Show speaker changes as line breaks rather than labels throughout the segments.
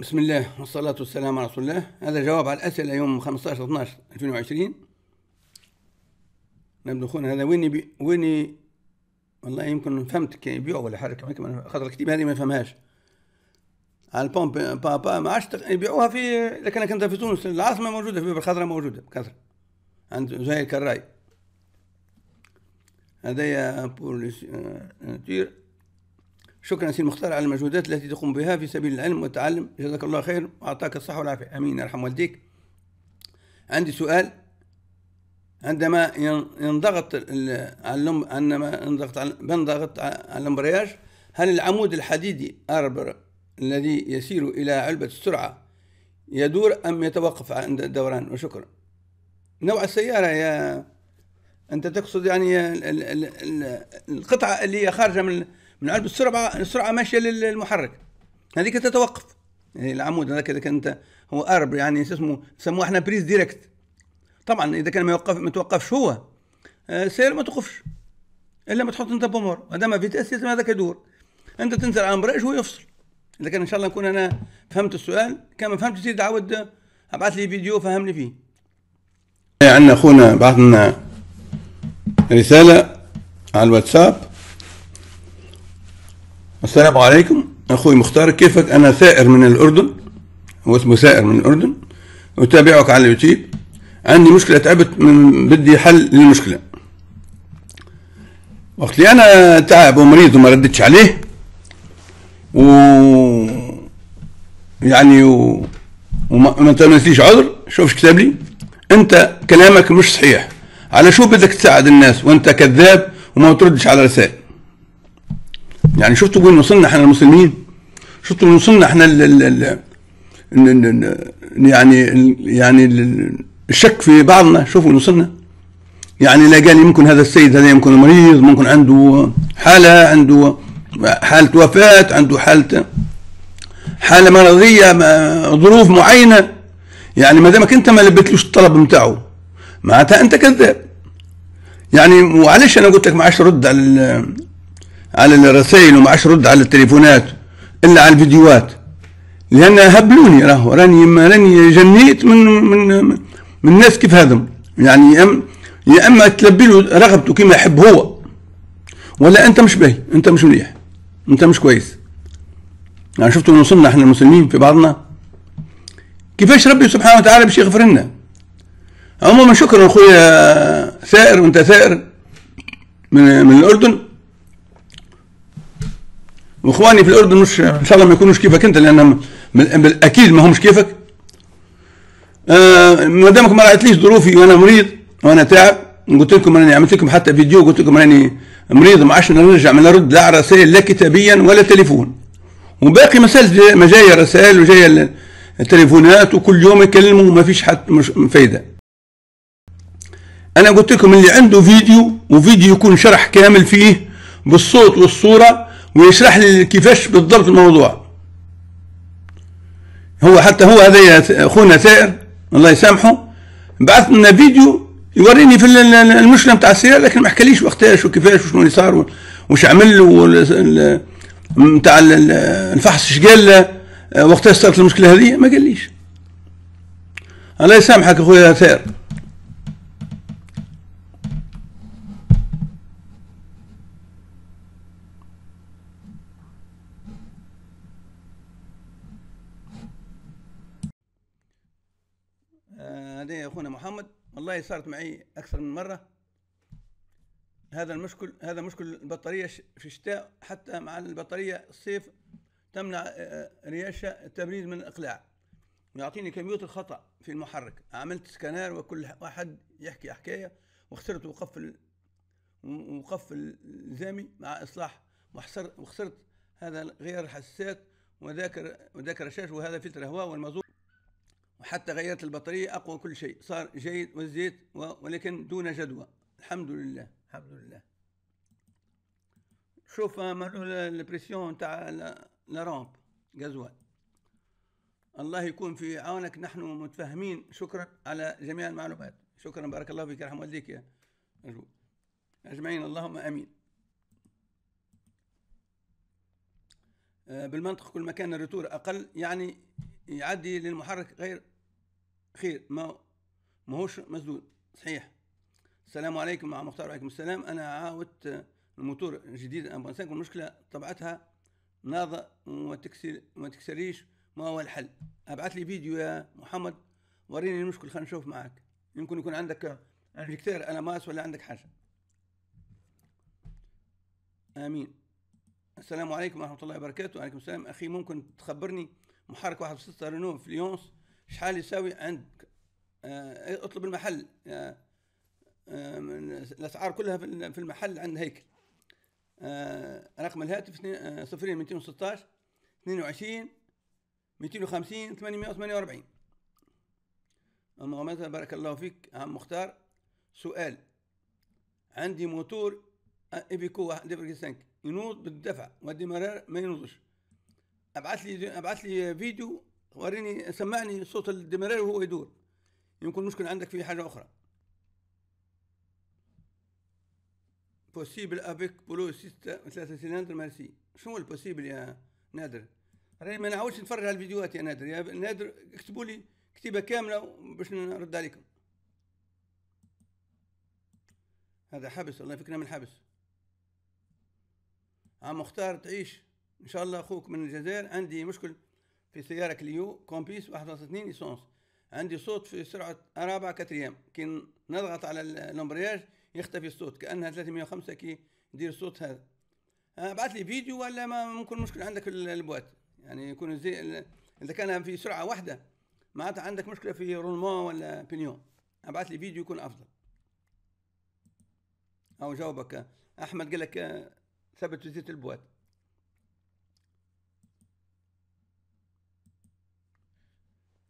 بسم الله والصلاة والسلام على رسول الله هذا جواب على الأسئلة يوم 15 12 2020 نبدو أخونا هذا وين بي وين والله يمكن فهمت كي يبيعوا ولا حركة خاطر الكتيبة هذه ما نفهمهاش على البومب بابا ما عادش يبيعوها في إذا كان كنت في تونس العاصمة موجودة في باب موجودة بكثرة عند زهير كراي هذايا بور ناتير آه، آه، شكرا سي مختار على المجهودات التي تقوم بها في سبيل العلم والتعلم جزاك الله خير وأعطاك الصحة والعافية أمين يرحم والديك عندي سؤال عندما ينضغط على عندما ينضغط على بنضغط على الامبرياج هل العمود الحديدي اربر الذي يسير الى علبه السرعه يدور ام يتوقف عند الدوران وشكرا نوع السياره يا انت تقصد يعني القطعه اللي هي خارجه من من قلب السرعه السرعه ماشيه للمحرك هذيك تتوقف إيه، العمود هذاك اذا كان انت هو ارب يعني اسمه يسموه احنا بريز ديركت طبعا اذا كان ما يوقف ما توقفش هو آه، السياره ما توقفش الا ما تحط انت بومر ما دام في تاسيس هذاك يدور انت تنزل على الامبراج هو يفصل اذا كان ان شاء الله نكون انا فهمت السؤال كان ما فهمتش زيد عاود ابعث لي فيديو فهمني فيه عندنا اخونا بعث لنا رساله على الواتساب السلام عليكم أخوي مختار كيفك أنا ثائر من الأردن هو اسمه ثائر من الأردن أتابعك على اليوتيوب عندي مشكلة تعبت من بدي حل للمشكلة وقت لي أنا تعب ومريض وما ردتش عليه و يعني و... وما تنسيش عذر شوف كتاب لي أنت كلامك مش صحيح على شو بدك تساعد الناس وأنت كذاب وما تردش على رسائل يعني شفتوا وين وصلنا احنا المسلمين شفتوا وين وصلنا احنا ال ال ال يعني يعني ال الشك في بعضنا شوفوا وين وصلنا يعني لا قال يمكن هذا السيد هذا يمكن مريض ممكن عنده حالة عنده حالة وفاة عنده حالة حالة مرضية ظروف معينة يعني ما دامك انت ما لبيتلوش الطلب نتاعه معناتها انت كذاب يعني وعلاش انا قلت لك ما عادش ارد على على الرسائل وما عادش رد على التليفونات الا على الفيديوهات لان هبلوني راهو راني راني جنيت من من من الناس كيف هذم يعني يا اما تلبي له رغبته كما يحب هو ولا انت مش باهي انت مش مليح انت مش كويس يعني شفتوا وصلنا احنا المسلمين في بعضنا كيفاش ربي سبحانه وتعالى باش يغفر لنا عموما شكرا اخويا ثائر وانت ثائر من, من الاردن واخواني في الاردن مش ان شاء الله ما يكونوش كيفك انت لان اكيد ما همش كيفك آه ما دامك ما رأيتليش ظروفي وانا مريض وانا تعب قلت لكم انا عملت لكم حتى فيديو قلت لكم راني مريض ما عادش نرجع ما نرد لا على رسائل لا كتابيا ولا تليفون وباقي مسائل ما جايه رسائل وجايه التليفونات وكل يوم يكلموا وما فيش حتى مش فايده انا قلت لكم اللي عنده فيديو وفيديو يكون شرح كامل فيه بالصوت والصوره ويشرح لي كيفاش بالضبط الموضوع هو حتى هو هذا اخونا ثائر الله يسامحه بعث لنا فيديو يوريني في المشكله نتاع السياره لكن ما حكاليش وقتاش وكيفاش وشنو اللي صار وش عمل نتاع الفحص اش قال وقتاش صارت المشكله هذه ما قاليش الله يسامحك اخويا ثائر اخونا محمد والله صارت معي اكثر من مره هذا المشكل هذا مشكل البطاريه في الشتاء حتى مع البطاريه الصيف تمنع رياشة التبريد من الاقلاع ويعطيني كمبيوتر الخطا في المحرك عملت سكانار وكل واحد يحكي حكايه وخسرت وقف وقف الزامي مع اصلاح وخسرت هذا غير الحساسات وذاكر وذاكر رشاش وهذا فلتر هواء والمازوت وحتى غيرت البطارية أقوى كل شيء صار جيد والزيت ولكن دون جدوى الحمد لله الحمد لله شوف آه، البريسيون تاع لا رامب غازوال الله يكون في عونك نحن متفهمين شكرا على جميع المعلومات شكرا بارك الله فيك رحم والديك يا نجوم اجمعين اللهم امين آه، بالمنطق كل ما كان الرتور اقل يعني يعدي للمحرك غير خير ما ماهوش مسدود صحيح السلام عليكم مع مختار وعليكم السلام انا عاودت الموتور الجديد امبانسانك والمشكله طبعتها ناضة تكسر ما تكسريش ما هو الحل ابعث لي فيديو يا محمد وريني المشكل خلينا نشوف معك يمكن يكون عندك انجكتير ماس ولا عندك حاجه امين السلام عليكم ورحمه الله وبركاته وعليكم السلام اخي ممكن تخبرني محرك 1.6 رينو في ليونس شحال يساوي عند آه، اطلب المحل آه, آه، الاسعار كلها في المحل عند هيكل آه، رقم الهاتف 0 216 22 250 848 أما متى بارك الله فيك عم مختار سؤال عندي موتور ايبيكو 1.5 ينوض بالدفع ودي مرار ما ينوضش ابعث لي ابعث لي فيديو وريني سمعني صوت الدمراري وهو يدور يمكن مشكل عندك في حاجه اخرى بوسيبل افيك بلو سيستا ثلاثة سلندر مارسي شنو البوسيبل يا نادر راني ما نعاودش نتفرج على الفيديوهات يا نادر يا نادر اكتبوا لي كتيبه كامله باش نرد عليكم هذا حبس الله يفكنا من حبس عم مختار تعيش ان شاء الله اخوك من الجزائر عندي مشكل في سياره كليو كومبيس 1.2 ليسونس عندي صوت في سرعه رابعه كتريام كي نضغط على الامبرياج يختفي الصوت كانها 305 كي يدير الصوت هذا آه، ابعث لي فيديو ولا ما ممكن مشكل عندك البوات يعني يكون زي اذا كان في سرعه واحده معناتها عندك مشكله في رولمون ولا بينيون ابعث لي فيديو يكون افضل او جاوبك احمد قال لك آه، ثبت زيت البوات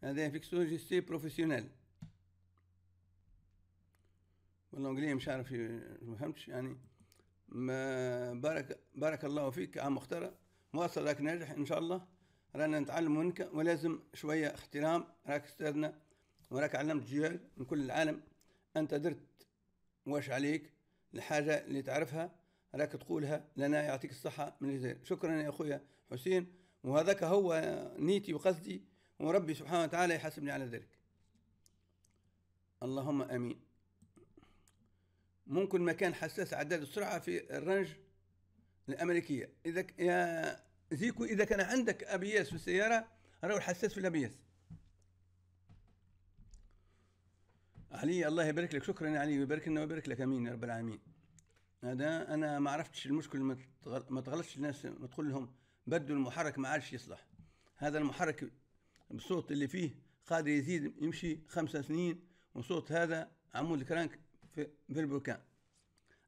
هذا سي بروفيسيونيل والانجليه مش عارف ما فهمتش يعني ما بارك بارك الله فيك عم مختار مواصلك راك ناجح ان شاء الله رانا نتعلم منك ولازم شويه احترام راك استاذنا وراك علمت جيال من كل العالم انت درت واش عليك الحاجه اللي تعرفها راك تقولها لنا يعطيك الصحه من الجزائر شكرا يا اخويا حسين وهذاك هو نيتي وقصدي وربي سبحانه وتعالى يحاسبني على ذلك اللهم امين ممكن مكان حساس عداد السرعه في الرنج الامريكيه اذا يا زيكو اذا كان عندك ابياس في السياره راهو حساس في الابياس علي الله يبارك لك شكرا يا علي ويبارك لنا ويبارك لك امين يا رب العالمين هذا انا ما عرفتش المشكل ما تغلطش الناس ما تقول لهم بدلوا المحرك ما عادش يصلح هذا المحرك بالصوت اللي فيه قادر يزيد يمشي خمسة سنين وصوت هذا عمود الكرانك في, في البركان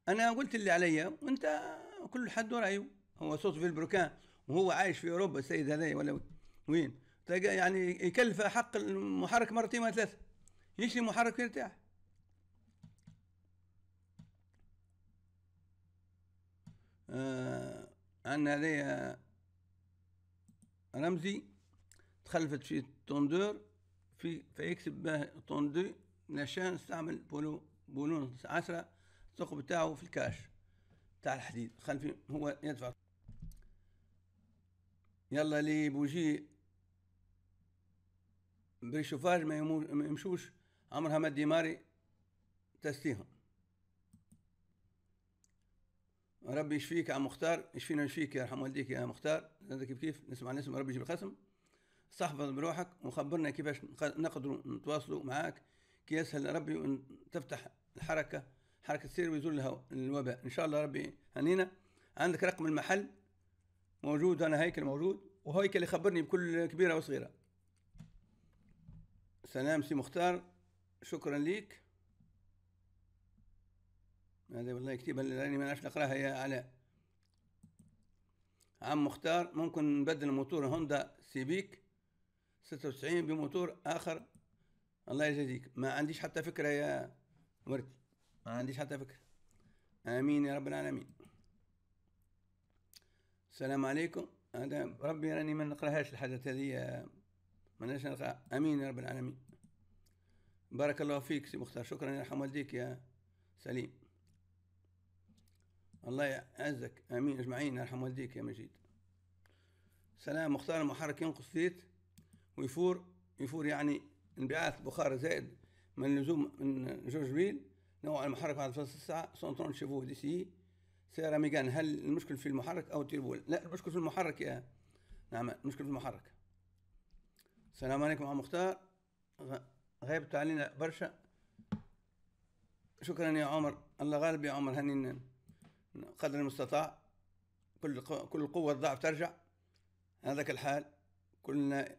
انا قلت اللي عليا وانت كل حد رايه هو صوت في البركان وهو عايش في اوروبا السيد هذا ولا وين تلقى يعني يكلف حق المحرك مرتين ولا ثلاثه يشري محرك يرتاح آه عندنا هذايا رمزي تخلفت في توندور في فيكتب به توندو نشان استعمل بولو بولون عشرة الثقب بتاعه في الكاش تاع الحديد خلفي هو يدفع يلا لي بوجي بريشوفاج ما, يمشوش عمرها ما ديماري تستيهم ربي يشفيك يا مختار يشفينا يشفيك يا رحم والديك يا مختار كيف كيف نسمع نسمع ربي يجيب الخصم استحفظ بروحك وخبرنا كيفاش نقدروا نتواصلوا معاك كي يسهل ربي ان تفتح الحركه حركه سير ويزول الوباء ان شاء الله ربي هنينا عندك رقم المحل موجود انا هيكل موجود وهيكل يخبرني بكل كبيره وصغيره سلام سي مختار شكرا ليك هذا والله يكتبها لاني ما نعرفش نقراها يا علاء عم مختار ممكن نبدل موتور هوندا سيبيك 96 بموتور اخر الله يجزيك ما عنديش حتى فكره يا وردي ما عنديش حتى فكره امين يا رب العالمين السلام عليكم هذا ربي راني ما نقراهاش الحاجات هذه ما نقراش امين يا رب العالمين بارك الله فيك سي مختار شكرا يرحم والديك يا سليم الله يعزك امين اجمعين يرحم والديك يا مجيد سلام مختار المحرك ينقص زيت ويفور يفور يعني انبعاث بخار زائد من لزوم من جورج بيل نوع المحرك 1.9 سنترون شيفو دي سي سيارة ميجان هل المشكل في المحرك أو التيربو لا المشكل في المحرك يا نعم المشكل في المحرك السلام عليكم عم مختار غيبت علينا برشا شكرا يا عمر الله غالب يا عمر هنينا قدر المستطاع كل كل قوة الضعف ترجع هذاك الحال كلنا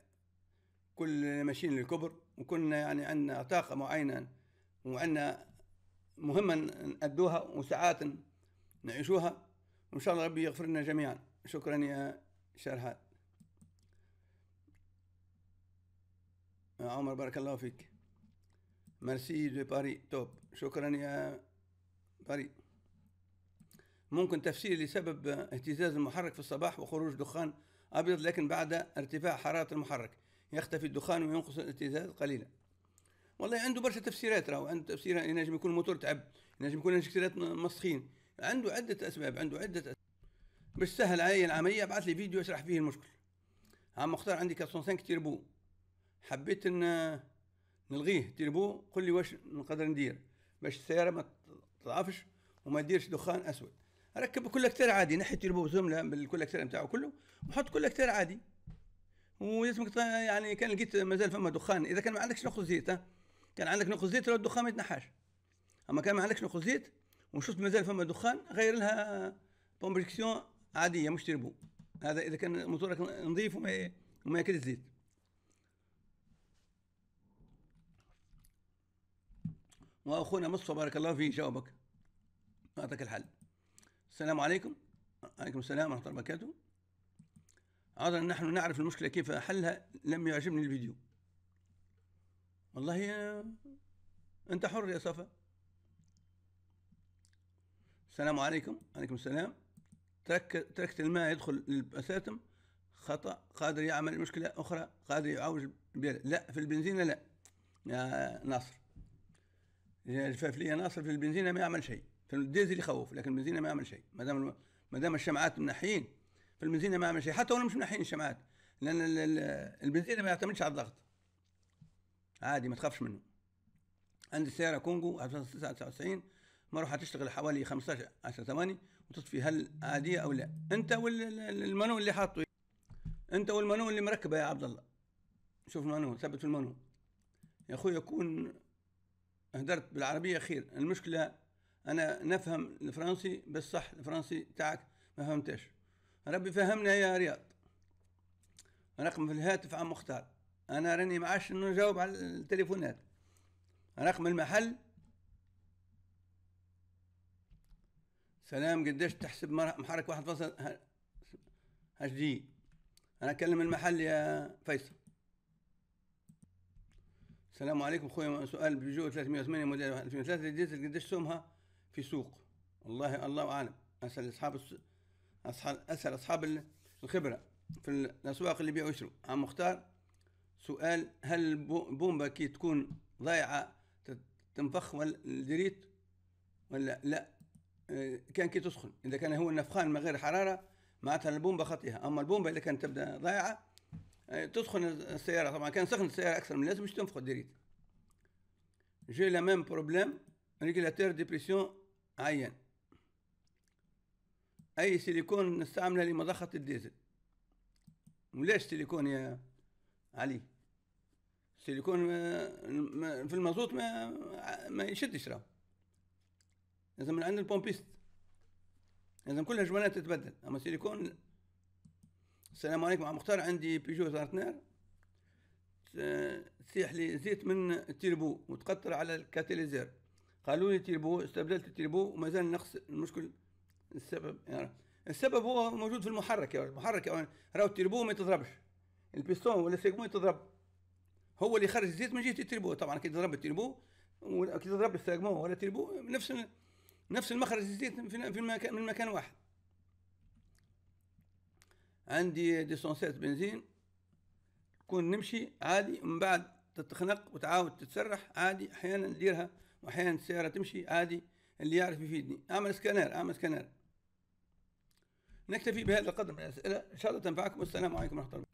كل ماشيين للكبر وكنا يعني عندنا طاقه معينه وعندنا مهمه نأدوها وساعات نعيشوها وان شاء الله ربي يغفر لنا جميعا شكرا يا شرحات يا عمر بارك الله فيك ميرسي دو باري توب شكرا يا باري ممكن تفسير لسبب اهتزاز المحرك في الصباح وخروج دخان ابيض لكن بعد ارتفاع حراره المحرك يختفي الدخان وينقص الاهتزاز قليلا والله عنده برشا تفسيرات راهو عنده تفسير ينجم يكون الموتور تعب ينجم يكون انجكتيرات مسخين عنده عدة أسباب عنده عدة أسباب. باش سهل علي العملية ابعث لي فيديو اشرح فيه المشكل عم مختار عندي 405 تيربو حبيت ان نلغيه تيربو قل لي واش نقدر ندير باش السيارة ما تضعفش وما تديرش دخان أسود ركب كل عادي نحي التيربو بزملة بالكل نتاعو كله وحط كل عادي وجسمك يعني كان لقيت مازال فما دخان اذا كان ما عندكش نقص زيت ها كان عندك نقص زيت لو الدخان ما يتنحاش اما كان ما عندكش نقص زيت وشفت مازال فما دخان غير لها بومبريكسيون عاديه مش تربو هذا اذا كان موتورك نظيف وما وما ياكل الزيت واخونا مصطفى بارك الله فيه جاوبك اعطاك الحل السلام عليكم وعليكم السلام ورحمه الله وبركاته أرى أن نحن نعرف المشكلة كيف حلها لم يعجبني الفيديو والله يا أنت حر يا صفا السلام عليكم عليكم السلام ترك تركت الماء يدخل للبساتم خطأ قادر يعمل مشكلة أخرى قادر يعوج البير لا في البنزينة لا يا ناصر الجفاف لي ناصر في البنزينة ما يعمل شيء في الديزل يخوف لكن البنزينة ما يعمل شيء ما دام ما دام الشمعات منحيين فالبنزين ما عمل شيء حتى وانا مش منحين الشمعات لان البنزين ما يعتمدش على الضغط عادي ما تخافش منه عندي سيارة كونغو 1999 مروحة تشتغل حوالي 15 10 ثواني وتطفي هل عادية أو لا أنت والمانو اللي حاطه أنت والمانو اللي مركبه يا عبد الله شوف المانو ثبت في المانو يا أخوي يكون هدرت بالعربية خير المشكلة أنا نفهم الفرنسي بس صح الفرنسي تاعك ما فهمتش ربي فهمنا يا رياض رقم في الهاتف عم مختار انا راني ما عادش نجاوب على التليفونات رقم المحل سلام قداش تحسب محرك واحد فاصل هاش جي انا اكلم المحل يا فيصل السلام عليكم خويا سؤال بيجو 308 موديل 2003 الديزل قداش سومها في سوق والله الله اعلم اسال اصحاب أصحاب أسأل أصحاب الخبرة في الأسواق اللي بيعوا يشروا عم مختار سؤال هل البومبا كي تكون ضايعة تنفخ ولا الدريت ولا لا آه، كان كي تسخن إذا كان هو النفخان من غير حرارة معناتها البومبا خطيها أما البومبا إذا كانت تبدأ ضايعة آه، تسخن السيارة طبعا كان سخن السيارة أكثر من لازم مش تنفخ الدريت جي لا ميم بروبليم ريغيلاتير ديبريسيون عيان اي سيليكون نستعمله لمضخه الديزل وليش سيليكون يا علي السيليكون آه، في المازوت ما ما يشدش راه لازم من عند البومبيست لازم كلها الجوانات تتبدل اما السيليكون السلام عليكم مع مختار عندي بيجو زارتنر تسيح لي زيت من التيربو وتقطر على الكاتاليزر قالوا لي تيربو استبدلت التيربو ومازال نقص المشكل السبب يعني السبب هو موجود في المحرك يعني المحرك يعني راهو التربو ما يتضربش البيستون ولا السيجمون يتضرب هو اللي يخرج الزيت من جهه التربو طبعا كي تضرب التربو كي تضرب السيجمون ولا التربو نفس نفس المخرج الزيت في المكان من مكان واحد عندي ديسونسات بنزين كون نمشي عادي من بعد تتخنق وتعاود تتسرح عادي احيانا نديرها واحيانا السياره تمشي عادي اللي يعرف يفيدني اعمل سكانر اعمل سكانر نكتفي بهذا القدر من الأسئلة إن شاء الله تنفعكم والسلام عليكم ورحمة الله